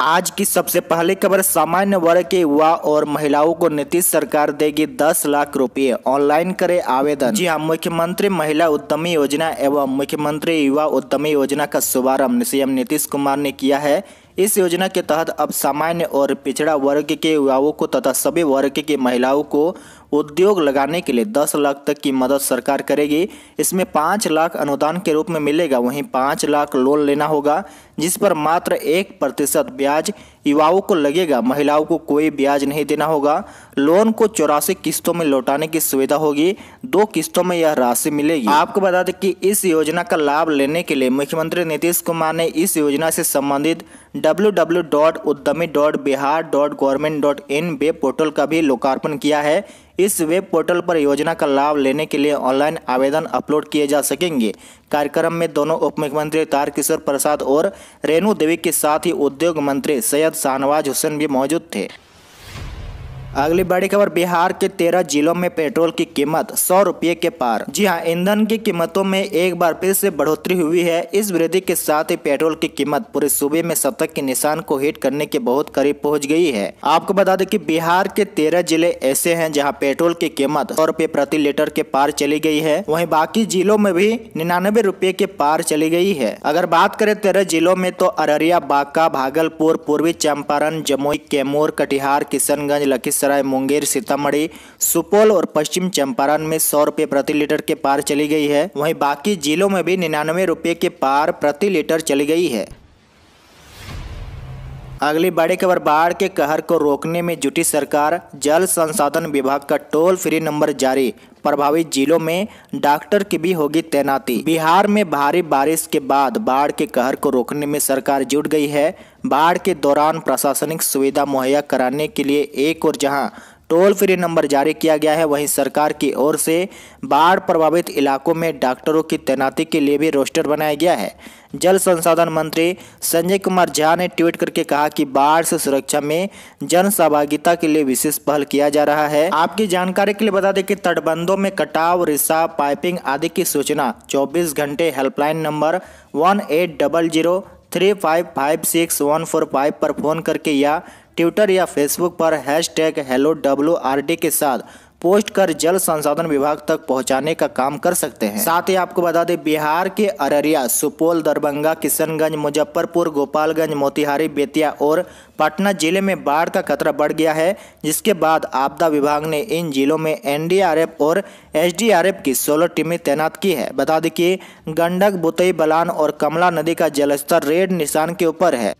आज की सबसे पहली खबर सामान्य वर्ग के युवा और महिलाओं को नीतीश सरकार देगी 10 लाख रुपए ऑनलाइन करें आवेदन जी हाँ मुख्यमंत्री महिला उद्यमी योजना एवं मुख्यमंत्री युवा उद्यमी योजना का शुभारंभ सीएम नीतीश कुमार ने किया है इस योजना के तहत अब सामान्य और पिछड़ा वर्ग के युवाओं को तथा सभी वर्ग की महिलाओं को उद्योग लगाने के लिए 10 लाख तक की मदद सरकार करेगी इसमें 5 लाख अनुदान के रूप में मिलेगा वहीं 5 लाख लोन लेना होगा जिस पर मात्र एक प्रतिशत ब्याज युवाओं को लगेगा महिलाओं को कोई ब्याज नहीं देना होगा लोन को चौरासी किस्तों में लौटाने की सुविधा होगी दो किस्तों में यह राशि मिलेगी आपको बता दें कि इस योजना का लाभ लेने के लिए मुख्यमंत्री नीतीश कुमार ने इस योजना से संबंधित डब्ल्यू वेब पोर्टल का भी लोकार्पण किया है इस वेब पोर्टल पर योजना का लाभ लेने के लिए ऑनलाइन आवेदन अपलोड किए जा सकेंगे कार्यक्रम में दोनों उप मुख्यमंत्री तारकिशोर प्रसाद और रेणु देवी के साथ ही उद्योग मंत्री सैयद शाहनवाज हुसैन भी मौजूद थे अगली बड़ी खबर बिहार के तेरह जिलों में पेट्रोल की कीमत सौ रुपये के पार जी हाँ ईंधन की कीमतों में एक बार फिर से बढ़ोतरी हुई है इस वृद्धि के साथ ही पेट्रोल की कीमत पूरे सूबे में शतक के निशान को हिट करने के बहुत करीब पहुंच गई है आपको बता दें कि बिहार के तेरह जिले ऐसे हैं जहाँ पेट्रोल की कीमत सौ रुपये प्रति लीटर के पार चली गई है वही बाकी जिलों में भी निन्यानवे रुपये के पार चली गयी है अगर बात करें तेरह जिलों में तो अररिया बांका भागलपुर पूर्वी चंपारण जमुई कैमूर कटिहार किशनगंज लखीसराय बेगूसराय मुंगेर सीतामढ़ी सुपौल और पश्चिम चंपारण में सौ रुपये प्रति लीटर के पार चली गई है वहीं बाकी जिलों में भी निन्यानवे रुपये के पार प्रति लीटर चली गई है अगली बड़ी खबर बाढ़ के कहर को रोकने में जुटी सरकार जल संसाधन विभाग का टोल फ्री नंबर जारी प्रभावित जिलों में डॉक्टर की भी होगी तैनाती बिहार में भारी बारिश के बाद बाढ़ के कहर को रोकने में सरकार जुट गई है बाढ़ के दौरान प्रशासनिक सुविधा मुहैया कराने के लिए एक और जहां टोल फ्री नंबर जारी किया गया है वहीं सरकार की ओर से बाढ़ प्रभावित इलाकों में डॉक्टरों की तैनाती के लिए भी रोस्टर बनाया गया है जल संसाधन मंत्री संजय कुमार झा ने ट्वीट करके कहा कि बाढ़ से सुरक्षा में जन सहभागिता के लिए विशेष पहल किया जा रहा है आपकी जानकारी के लिए बता दें कि तटबंधों में कटाव रिसा पाइपिंग आदि की सूचना 24 घंटे helpline number one eight double zero three five five six one four five पर फोन करके या ट्विटर या फेसबुक पर hashtag hello W R D के साथ पोस्ट कर जल संसाधन विभाग तक पहुंचाने का काम कर सकते हैं साथ ही आपको बता दें बिहार के अररिया सुपौल दरभंगा किशनगंज मुजफ्फरपुर गोपालगंज मोतिहारी बेतिया और पटना जिले में बाढ़ का खतरा बढ़ गया है जिसके बाद आपदा विभाग ने इन जिलों में एनडीआरएफ और एसडीआरएफ की सोलह टीमें तैनात की है बता दें कि गंडक बुतई बलान और कमला नदी का जलस्तर रेड निशान के ऊपर है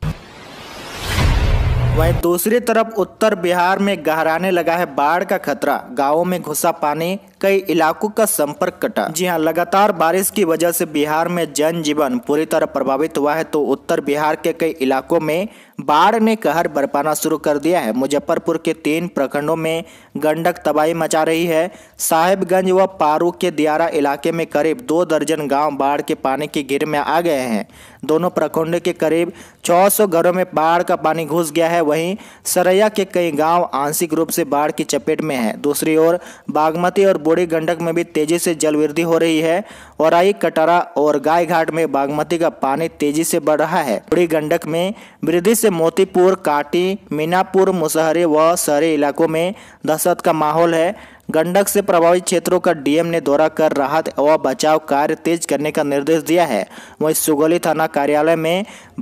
वहीं दूसरी तरफ उत्तर बिहार में गहराने लगा है बाढ़ का खतरा गांवों में घुसा पानी कई इलाकों का संपर्क कटा जी हाँ लगातार बारिश की वजह से बिहार में जनजीवन पूरी तरह प्रभावित हुआ है तो उत्तर बिहार के कई इलाकों में बाढ़ ने कहर बरपाना शुरू कर दिया है मुजफ्फरपुर के तीन प्रखंडों में गंडक तबाही मचा रही है साहेबगंज व पारू के दियारा इलाके में करीब दो दर्जन गांव बाढ़ के पानी के घेर में आ गए हैं दोनों प्रखंडों के करीब 600 घरों में बाढ़ का पानी घुस गया है वहीं सरैया के कई गांव आंशिक रूप से बाढ़ की चपेट में है दूसरी ओर बागमती और बूढ़ी गंडक में भी तेजी से जल वृद्धि हो रही है और आई कटरा और गाय घाट में बागमती का पानी तेजी से बढ़ रहा है बूढ़ी गंडक में वृद्धि से मोतीपुर काटी मीनापुर मुसहरे व शहरी इलाकों में दहशत का माहौल है गंडक से प्रभावित क्षेत्रों का डीएम ने दौरा कर राहत व बचाव कार्य तेज करने का निर्देश दिया है वहीं सुगोली थाना कार्यालय में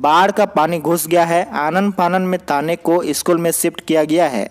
बाढ़ का पानी घुस गया है आनंद फानन में थाने को स्कूल में शिफ्ट किया गया है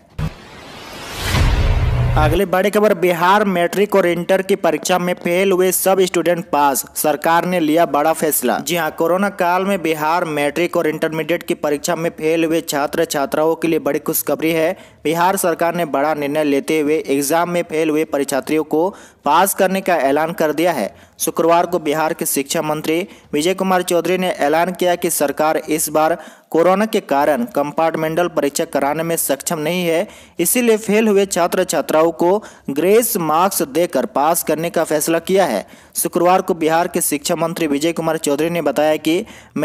अगली बड़ी खबर बिहार मैट्रिक और इंटर की परीक्षा में फेल हुए सब स्टूडेंट पास सरकार ने लिया बड़ा फैसला जी हाँ कोरोना काल में बिहार मैट्रिक और इंटरमीडिएट की परीक्षा में फेल हुए छात्र छात्राओं के लिए बड़ी खुशखबरी है बिहार सरकार ने बड़ा निर्णय लेते हुए एग्जाम में फेल हुए परीक्षार्थियों को पास करने का ऐलान कर दिया है शुक्रवार को बिहार के शिक्षा मंत्री विजय कुमार चौधरी ने ऐलान किया कि सरकार इस बार कोरोना के कारण कंपार्टमेंटल परीक्षा कराने में सक्षम नहीं है इसीलिए फेल हुए छात्र छात्राओं को ग्रेस मार्क्स देकर पास करने का फैसला किया है शुक्रवार को बिहार के शिक्षा मंत्री विजय कुमार चौधरी ने बताया कि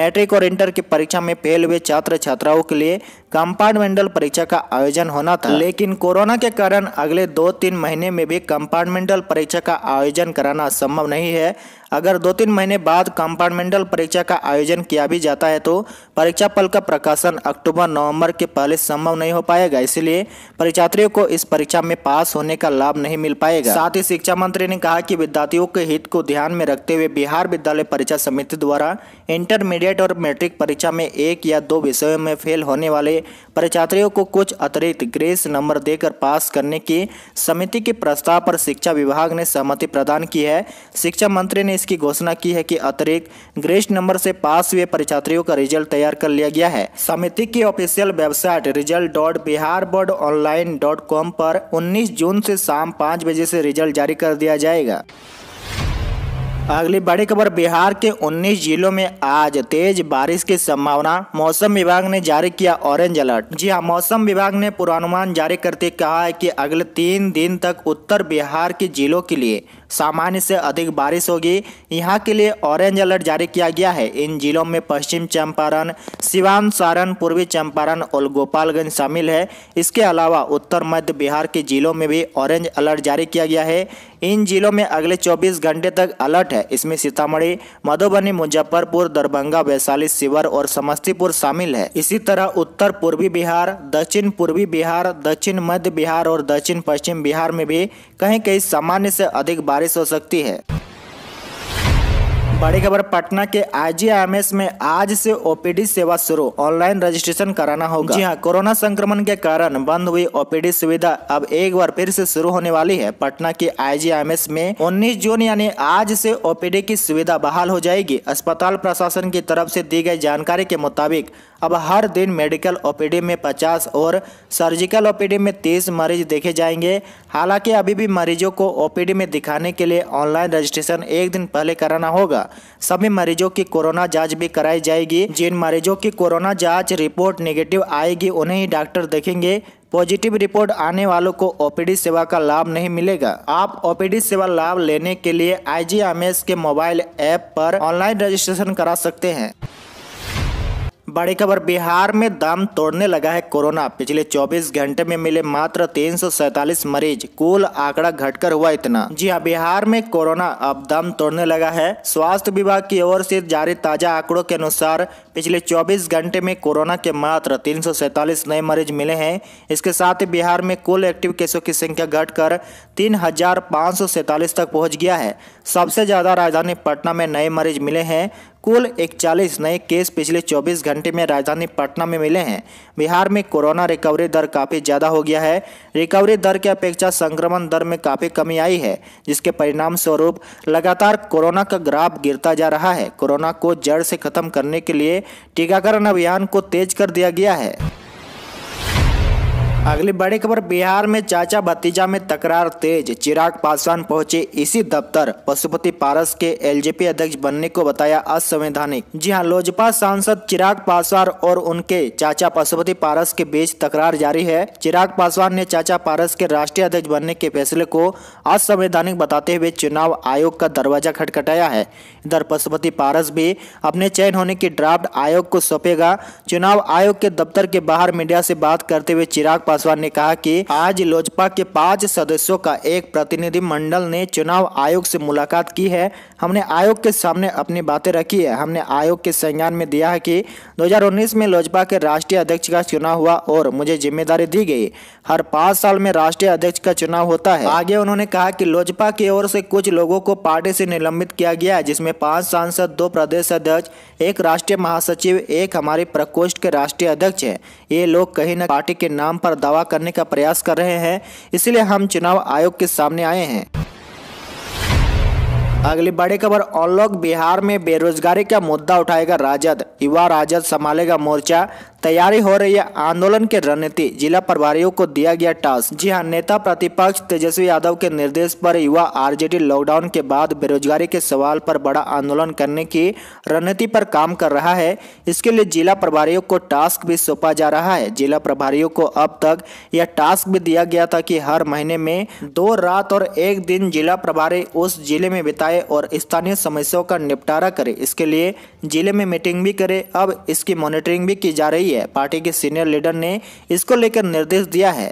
मैट्रिक और इंटर की परीक्षा में फेल हुए छात्र छात्राओं के लिए कंपार्टमेंटल परीक्षा का आयोजन होना करना था लेकिन कोरोना के कारण अगले दो तीन महीने में भी कंपार्टमेंटल परीक्षा का आयोजन कराना संभव नहीं है अगर दो तीन महीने बाद कंपार्टमेंटल परीक्षा का आयोजन किया भी जाता है तो परीक्षा पल का प्रकाशन अक्टूबर नवंबर के पहले संभव नहीं हो पाएगा इसलिए परीक्षार्थियों को इस परीक्षा में पास होने का लाभ नहीं मिल पाएगा साथ ही शिक्षा मंत्री ने कहा कि विद्यार्थियों के हित को ध्यान में रखते हुए बिहार विद्यालय परीक्षा समिति द्वारा इंटरमीडिएट और मैट्रिक परीक्षा में एक या दो विषयों में फेल होने वाले परीक्षार्थियों को कुछ अतिरिक्त ग्रेस नंबर देकर पास करने की समिति के प्रस्ताव पर शिक्षा विभाग ने सहमति प्रदान की है शिक्षा मंत्री ने इसकी घोषणा की है कि अतिरिक्त ग्रेस्ट नंबर से पास हुए परीक्षार्थियों का रिजल्ट तैयार कर लिया गया है समिति की official website result dot Bihar board online dot com पर उन्नीस जून से शाम पाँच बजे से रिजल्ट जारी कर दिया जाएगा अगली बड़ी खबर बिहार के 19 जिलों में आज तेज बारिश की संभावना मौसम विभाग ने जारी किया ऑरेंज अलर्ट जी हाँ मौसम विभाग ने पूर्वानुमान जारी करते कहा है कि अगले तीन दिन तक उत्तर बिहार के जिलों के लिए सामान्य से अधिक बारिश होगी यहाँ के लिए ऑरेंज अलर्ट जारी किया गया है इन जिलों में पश्चिम चंपारण सिवान सारण पूर्वी चंपारण और गोपालगंज शामिल है इसके अलावा उत्तर मध्य बिहार के जिलों में भी ऑरेंज अलर्ट जारी किया गया है इन जिलों में अगले 24 घंटे तक अलर्ट है इसमें सीतामढ़ी मधुबनी मुजफ्फरपुर दरभंगा वैशाली शिवर और समस्तीपुर शामिल है इसी तरह उत्तर पूर्वी बिहार दक्षिण पूर्वी बिहार दक्षिण मध्य बिहार और दक्षिण पश्चिम बिहार में भी कहीं कहीं सामान्य से अधिक बारिश हो सकती है बड़ी खबर पटना के आईजीआईएमएस में आज से ओपीडी सेवा शुरू ऑनलाइन रजिस्ट्रेशन कराना होगा जी हाँ कोरोना संक्रमण के कारण बंद हुई ओपीडी सुविधा अब एक बार फिर से शुरू होने वाली है पटना के आईजीआईएमएस में 19 जून यानी आज से ओपीडी की सुविधा बहाल हो जाएगी अस्पताल प्रशासन की तरफ ऐसी दी गई जानकारी के मुताबिक अब हर दिन मेडिकल ओपीडी में 50 और सर्जिकल ओपीडी में 30 मरीज देखे जाएंगे हालांकि अभी भी मरीजों को ओपीडी में दिखाने के लिए ऑनलाइन रजिस्ट्रेशन एक दिन पहले कराना होगा सभी मरीजों की कोरोना जाँच भी कराई जाएगी जिन मरीजों की कोरोना जाँच रिपोर्ट निगेटिव आएगी उन्हें ही डॉक्टर देखेंगे पॉजिटिव रिपोर्ट आने वालों को ओपीडी सेवा का लाभ नहीं मिलेगा आप ओपीडी सेवा लाभ लेने के लिए आई के मोबाइल ऐप पर ऑनलाइन रजिस्ट्रेशन करा सकते हैं बड़ी खबर बिहार में दम तोड़ने लगा है कोरोना पिछले 24 घंटे में मिले मात्र तीन मरीज कुल आंकड़ा घटकर हुआ इतना जी हाँ बिहार में कोरोना अब दम तोड़ने लगा है स्वास्थ्य विभाग की ओर से जारी ताजा आंकड़ों के अनुसार पिछले 24 घंटे में कोरोना के मात्र तीन नए मरीज मिले हैं इसके साथ ही बिहार में कुल एक्टिव केसों की संख्या घटकर तीन तक पहुँच गया है सबसे ज्यादा राजधानी पटना में नए मरीज मिले हैं कुल इकचालीस नए केस पिछले 24 घंटे में राजधानी पटना में मिले हैं बिहार में कोरोना रिकवरी दर काफ़ी ज़्यादा हो गया है रिकवरी दर की अपेक्षा संक्रमण दर में काफ़ी कमी आई है जिसके परिणाम स्वरूप लगातार कोरोना का ग्राफ गिरता जा रहा है कोरोना को जड़ से खत्म करने के लिए टीकाकरण अभियान को तेज कर दिया गया है अगली बड़ी खबर बिहार में चाचा भतीजा में तकरार तेज चिराग पासवान पहुंचे इसी दफ्तर पशुपति पारस के एलजेपी अध्यक्ष बनने को बताया असंवैधानिक जी हां लोजपा सांसद चिराग पासवान और उनके चाचा पशुपति पारस के बीच तकरार जारी है चिराग पासवान ने चाचा पारस के राष्ट्रीय अध्यक्ष बनने के फैसले को असंवैधानिक बताते हुए चुनाव आयोग का दरवाजा खटखटाया है इधर पशुपति पारस भी अपने चयन होने की ड्राफ्ट आयोग को सौंपेगा चुनाव आयोग के दफ्तर के बाहर मीडिया से बात करते हुए चिराग पासवान ने कहा कि आज लोजपा के पांच सदस्यों का एक प्रतिनिधि मंडल ने चुनाव आयोग से मुलाकात की है हमने आयोग के सामने अपनी बातें रखी है हमने आयोग के संज्ञान में दिया है कि 2019 में लोजपा के राष्ट्रीय अध्यक्ष का चुनाव हुआ और मुझे जिम्मेदारी दी गई हर पाँच साल में राष्ट्रीय अध्यक्ष का चुनाव होता है आगे उन्होंने कहा की लोजपा की ओर से कुछ लोगों को पार्टी से निलंबित किया गया है जिसमे पांच सांसद दो प्रदेश अध्यक्ष एक राष्ट्रीय महासचिव एक हमारे प्रकोष्ठ के राष्ट्रीय अध्यक्ष है ये लोग कहीं न पार्टी के नाम पर दावा करने का प्रयास कर रहे हैं इसलिए हम चुनाव आयोग के सामने आए हैं अगली बड़ी खबर अनलॉक बिहार में बेरोजगारी का मुद्दा उठाएगा राजद युवा राजद संभालेगा मोर्चा तैयारी हो रही है आंदोलन की रणनीति जिला प्रभारियों को दिया गया टास्क जी हां नेता प्रतिपक्ष तेजस्वी यादव के निर्देश पर युवा आरजेडी लॉकडाउन के बाद बेरोजगारी के सवाल पर बड़ा आंदोलन करने की रणनीति पर काम कर रहा है इसके लिए जिला प्रभारियों को टास्क भी सौंपा जा रहा है जिला प्रभारियों को अब तक यह टास्क भी दिया गया था की हर महीने में दो रात और एक दिन जिला प्रभारी उस जिले में बिताए आए और स्थानीय समस्याओं का निपटारा करे इसके लिए जिले में मीटिंग भी करे अब इसकी मॉनिटरिंग भी की जा रही है पार्टी के सीनियर लीडर ने इसको लेकर निर्देश दिया है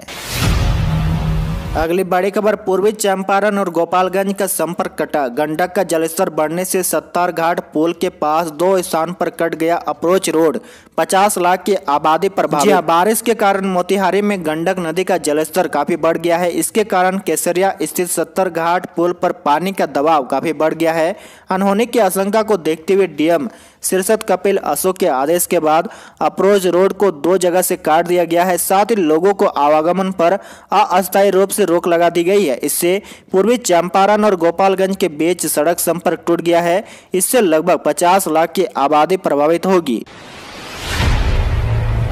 अगली बड़ी खबर पूर्वी चंपारण और गोपालगंज का संपर्क कटा गंडक का जलस्तर बढ़ने से सत्तार घाट पुल के पास दो स्थान पर कट गया अप्रोच रोड 50 लाख की आबादी प्रभावित हाँ, बारिश के कारण मोतिहारी में गंडक नदी का जलस्तर काफी बढ़ गया है इसके कारण केसरिया स्थित सत्तर घाट पुल पर पानी का दबाव काफी बढ़ गया है अनहोनी की आशंका को देखते हुए डीएम सिरसत कपिल अशोक के आदेश के बाद अप्रोच रोड को दो जगह से काट दिया गया है साथ ही लोगों को आवागमन पर अस्थायी रूप से रोक लगा दी गई है इससे पूर्वी चंपारण और गोपालगंज के बीच सड़क संपर्क टूट गया है इससे लगभग पचास लाख की आबादी प्रभावित होगी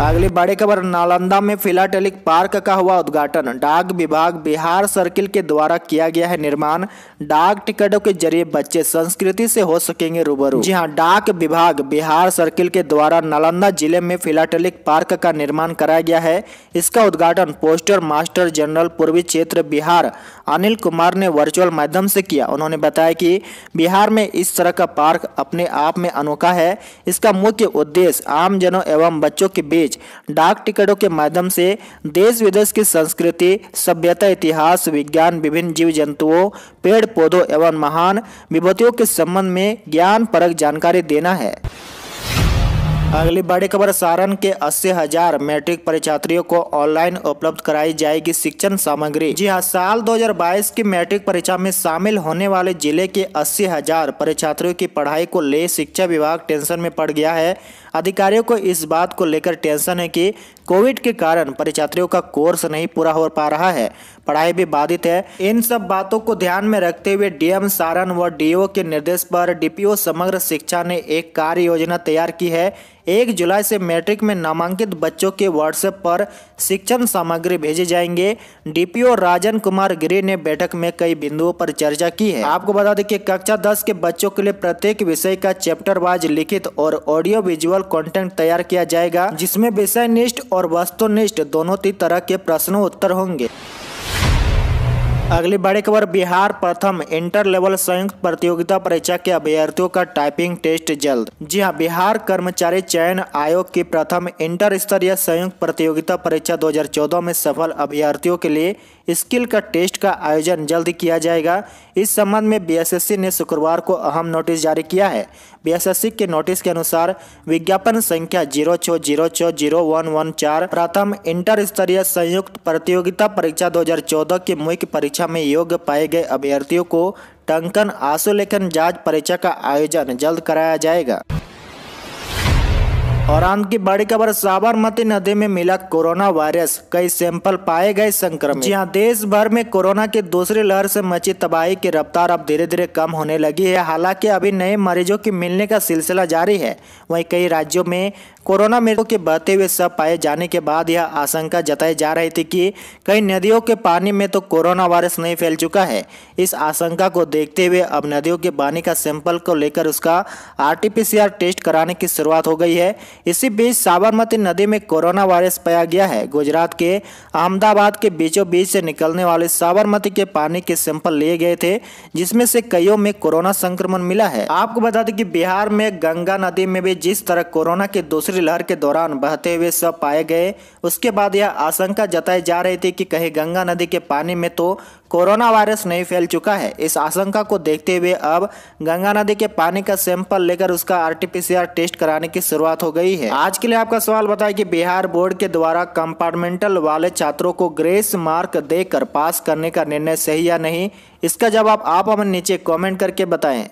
अगली बड़ी खबर नालंदा में फिलाटेलिक पार्क का हुआ उद्घाटन डाक विभाग बिहार सर्किल के द्वारा किया गया है निर्माण डाक टिकटों के जरिए बच्चे संस्कृति से हो सकेंगे रूबरू जी हाँ डाक विभाग बिहार सर्किल के द्वारा नालंदा जिले में फिलाटेलिक पार्क का निर्माण कराया गया है इसका उद्घाटन पोस्टर मास्टर जनरल पूर्वी क्षेत्र बिहार अनिल कुमार ने वर्चुअल माध्यम से किया उन्होंने बताया कि बिहार में इस तरह का पार्क अपने आप में अनोखा है इसका मुख्य उद्देश्य आमजनों एवं बच्चों के बीच बीच डाक टिकटों के माध्यम से देश विदेश की संस्कृति सभ्यता इतिहास विज्ञान विभिन्न जीव जंतुओं पेड़ पौधों एवं महान विभूतियों के संबंध में ज्ञान परक जानकारी देना है अगली बड़ी खबर सारण के अस्सी हजार मैट्रिक परीक्षार्थियों को ऑनलाइन उपलब्ध कराई जाएगी शिक्षण सामग्री जी हाँ साल 2022 की मैट्रिक परीक्षा में शामिल होने वाले जिले के अस्सी हजार परीक्षार्थियों की पढ़ाई को ले शिक्षा विभाग टेंशन में पड़ गया है अधिकारियों को इस बात को लेकर टेंशन है कि कोविड के कारण परीक्षार्थियों का कोर्स नहीं पूरा हो पा रहा है पढ़ाई भी बाधित है इन सब बातों को ध्यान में रखते हुए डीएम सारण व डीओ के निर्देश पर डीपीओ समग्र शिक्षा ने एक कार्य योजना तैयार की है एक जुलाई से मैट्रिक में नामांकित बच्चों के व्हाट्सएप पर शिक्षण सामग्री भेजे जाएंगे डीपीओ राजन कुमार गिरी ने बैठक में कई बिंदुओं पर चर्चा की है आपको बता दें कि कक्षा दस के बच्चों के लिए प्रत्येक विषय का चैप्टर वाइज लिखित और ऑडियो विजुअल केवल कंटेंट तैयार किया जाएगा जिसमें विषय निष्ठ और वस्तुनिष्ठ दोनों ही तरह के प्रश्नों उत्तर होंगे अगली बड़ी खबर बिहार प्रथम इंटर लेवल संयुक्त प्रतियोगिता परीक्षा के अभ्यर्थियों का टाइपिंग टेस्ट जल्द जी हां बिहार कर्मचारी चयन आयोग की प्रथम इंटर स्तरीय संयुक्त प्रतियोगिता परीक्षा 2014 में सफल अभ्यर्थियों के लिए स्किल का टेस्ट का आयोजन जल्द किया जाएगा इस संबंध में बीएसएससी ने शुक्रवार को अहम नोटिस जारी किया है बीएसएससी के नोटिस के अनुसार विज्ञापन संख्या जीरो छो जीरो छो जीरो वन वन चार प्रथम इंटर स्तरीय संयुक्त प्रतियोगिता परीक्षा 2014 की मुख्य परीक्षा में योग्य पाए गए अभ्यर्थियों को टंकन आशुलेखन जांच परीक्षा का आयोजन जल्द कराया जाएगा आंध की बड़ी खबर साबरमती नदी में मिला कोरोना वायरस कई सैंपल पाए गए संक्रमित जी हाँ देश भर में कोरोना की दूसरी लहर से मची तबाही की रफ्तार अब धीरे धीरे कम होने लगी है हालांकि अभी नए मरीजों के मिलने का सिलसिला जारी है वहीं कई राज्यों में कोरोना मृत्यु के बहते हुए सब पाए जाने के बाद यह आशंका जताई जा रही थी कि कई नदियों के पानी में तो कोरोना वायरस नहीं फैल चुका है इस आशंका को देखते हुए अब नदियों के पानी का सैंपल को लेकर उसका आरटीपीसीआर टेस्ट कराने की शुरुआत हो गई है इसी बीच साबरमती नदी में कोरोना वायरस पाया गया है गुजरात के अहमदाबाद के बीचों बीच से निकलने वाले साबरमती के पानी के सैंपल लिए गए थे जिसमें से कईयों में कोरोना संक्रमण मिला है आपको बता दें कि बिहार में गंगा नदी में भी जिस तरह कोरोना के दूसरे दूसरी लहर के दौरान बहते हुए सब पाए गए उसके बाद यह आशंका जताई जा रही थी कि कहीं गंगा नदी के पानी में तो कोरोना वायरस नहीं फैल चुका है इस आशंका को देखते हुए अब गंगा नदी के पानी का सैंपल लेकर उसका आरटीपीसीआर टेस्ट कराने की शुरुआत हो गई है आज के लिए आपका सवाल बताए कि बिहार बोर्ड के द्वारा कंपार्टमेंटल वाले छात्रों को ग्रेस मार्क देकर पास करने का निर्णय सही या नहीं इसका जवाब आप हमें नीचे कॉमेंट करके बताएं